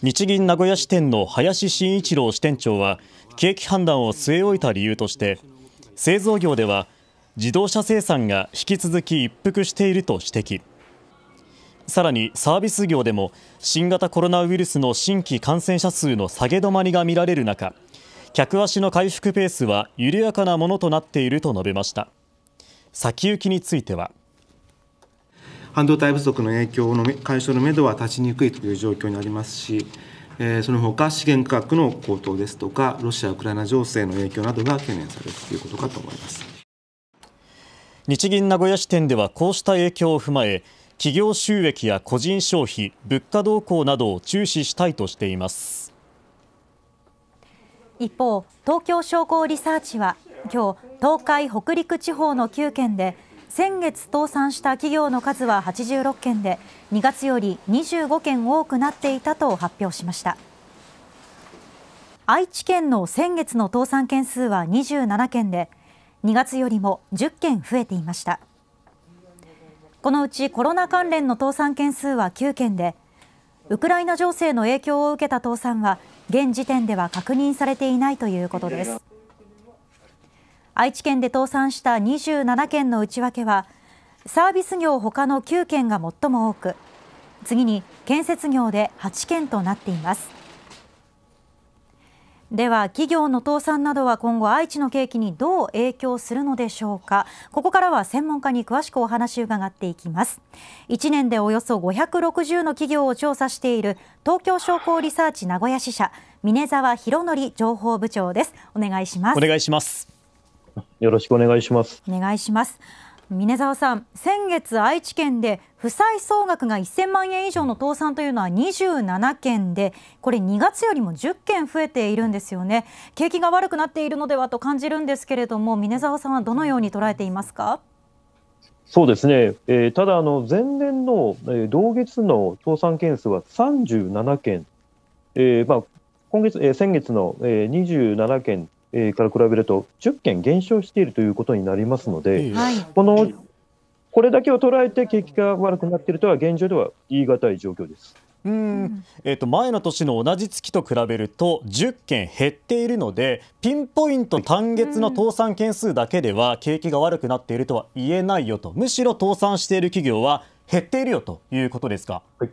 日銀名古屋支店の林真一郎支店長は景気判断を据え置いた理由として製造業では自動車生産が引き続き一服していると指摘さらにサービス業でも新型コロナウイルスの新規感染者数の下げ止まりが見られる中客足の回復ペースは緩やかなものとなっていると述べました先行きについては。半導体不足の影響の解消のめどは立ちにくいという状況にありますし、えその他資源価格の高騰ですとか、ロシア・ウクライナ情勢の影響などが懸念されるということかと思います日銀名古屋支店では、こうした影響を踏まえ、企業収益や個人消費、物価動向などを注視したいとしています一方、東京商工リサーチは、今日東海・北陸地方の9県で、先月倒産した企業の数は86件で2月より25件多くなっていたと発表しました愛知県の先月の倒産件数は27件で2月よりも10件増えていましたこのうちコロナ関連の倒産件数は9件でウクライナ情勢の影響を受けた倒産は現時点では確認されていないということです愛知県で倒産した27件の内訳はサービス業他の9件が最も多く次に建設業で8件となっていますでは企業の倒産などは今後愛知の景気にどう影響するのでしょうかここからは専門家に詳しくお話を伺っていきます1年でおよそ560の企業を調査している東京商工リサーチ名古屋支社峰沢博則情報部長ですお願いしますお願いしますよろしくお願いします。お願いします。峰沢さん、先月愛知県で負債総額が1000万円以上の倒産というのは27件で、これ2月よりも10件増えているんですよね。景気が悪くなっているのではと感じるんですけれども、峰沢さんはどのように捉えていますか。そうですね、えー、ただあの、前年の、えー、同月の倒産件数は37件、えーまあ今月えー、先月の、えー、27件えから比べると10件減少しているということになりますので、はい、このこれだけを捉えて景気が悪くなっているとは現状では言い難い状況です。うんえー、と前の年の同じ月と比べると10件減っているのでピンポイント単月の倒産件数だけでは景気が悪くなっているとは言えないよとむしろ倒産している企業は減っているよということですか。はい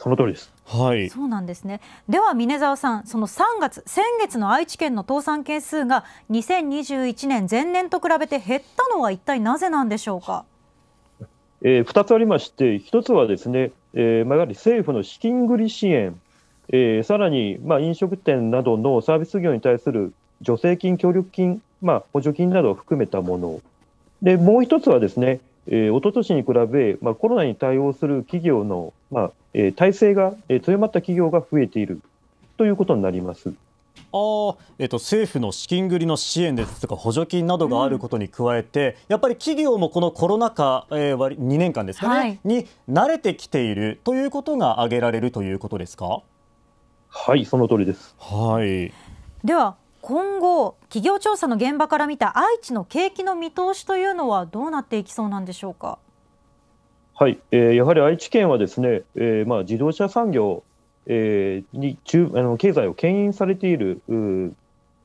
その通りです。はい。そうなんですね。では峰沢さん、その3月先月の愛知県の倒産件数が2021年前年と比べて減ったのは一体なぜなんでしょうか。えー、2つありまして、1つはですね、えー、まあやはり政府の資金繰り支援、えー、さらにまあ飲食店などのサービス業に対する助成金、協力金、まあ補助金などを含めたもの。でもう1つはですね、えー、一昨年に比べ、まあ、コロナに対応する企業の、まあえー、体制が、えー、強まった企業が増えているということになります。あえーと、政府の資金繰りの支援ですとか補助金などがあることに加えて、うん、やっぱり企業もこのコロナ禍、えー、2年間ですかね、はい、に慣れてきているということが挙げられるということですかはいその通りですはいでは今後企業調査の現場から見た愛知の景気の見通しというのはどうなっていきそうなんでしょうか。はい、えー、やはり愛知県はですね、えー、まあ自動車産業、えー、に中あの経済を牽引されている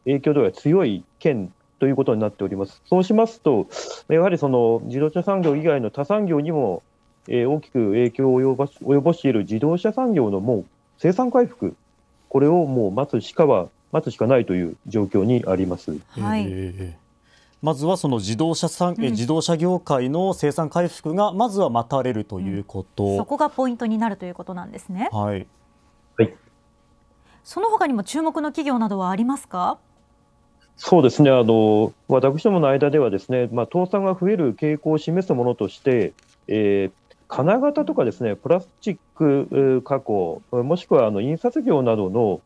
影響度が強い県ということになっております。そうしますと、やはりその自動車産業以外の他産業にも、えー、大きく影響を及ぼし及ぼしている自動車産業のもう生産回復、これをもう待つしかは待つしかないという状況にあります。はい、えまずはその自動車産、うん、自動車業界の生産回復がまずは待たれるということ、うん、そこがポイントになるということなんですね。はい。はい。その他にも注目の企業などはありますか。そうですね。あの私どもの間ではですね、まあ倒産が増える傾向を示すものとして、えー、金型とかですね、プラスチック加工、もしくはあの印刷業などの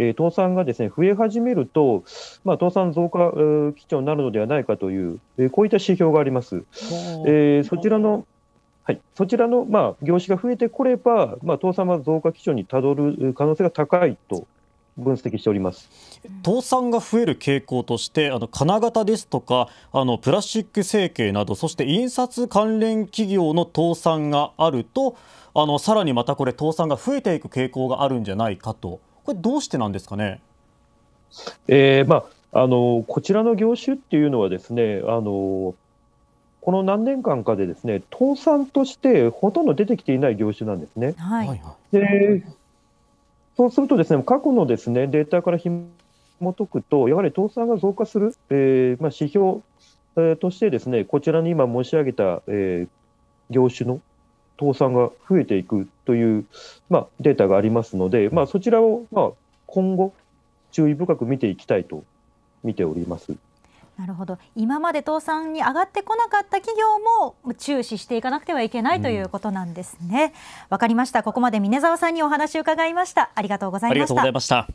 えー、倒産がですね増え始めると、まあ、倒産増加基調になるのではないかという、えー、こういった指標があります。えー、そちらのはい、そちらの、まあ、業種が増えてこれば、まあ、倒産は増加基調にたどる可能性が高いと分析しております倒産が増える傾向としてあの金型ですとかあのプラスチック成形などそして印刷関連企業の倒産があるとあのさらにまたこれ倒産が増えていく傾向があるんじゃないかとこれ、どうしてなんですかね。えーまあ、あのこちらの業種っていうのはですねあのこの何年間かでですね倒産としてほとんど出てきていない業種なんですね。はい、でそうするとですね過去のですねデータから紐解くとやはり倒産が増加する、えーまあ、指標、えー、としてですねこちらに今申し上げた、えー、業種の倒産が増えていくという、まあ、データがありますので、まあ、そちらを、まあ、今後、注意深く見ていきたいと見ております。なるほど今まで倒産に上がってこなかった企業も注視していかなくてはいけないということなんですね。わ、うん、かりました。ここまで峰澤さんにお話を伺いました。ありがとうございました。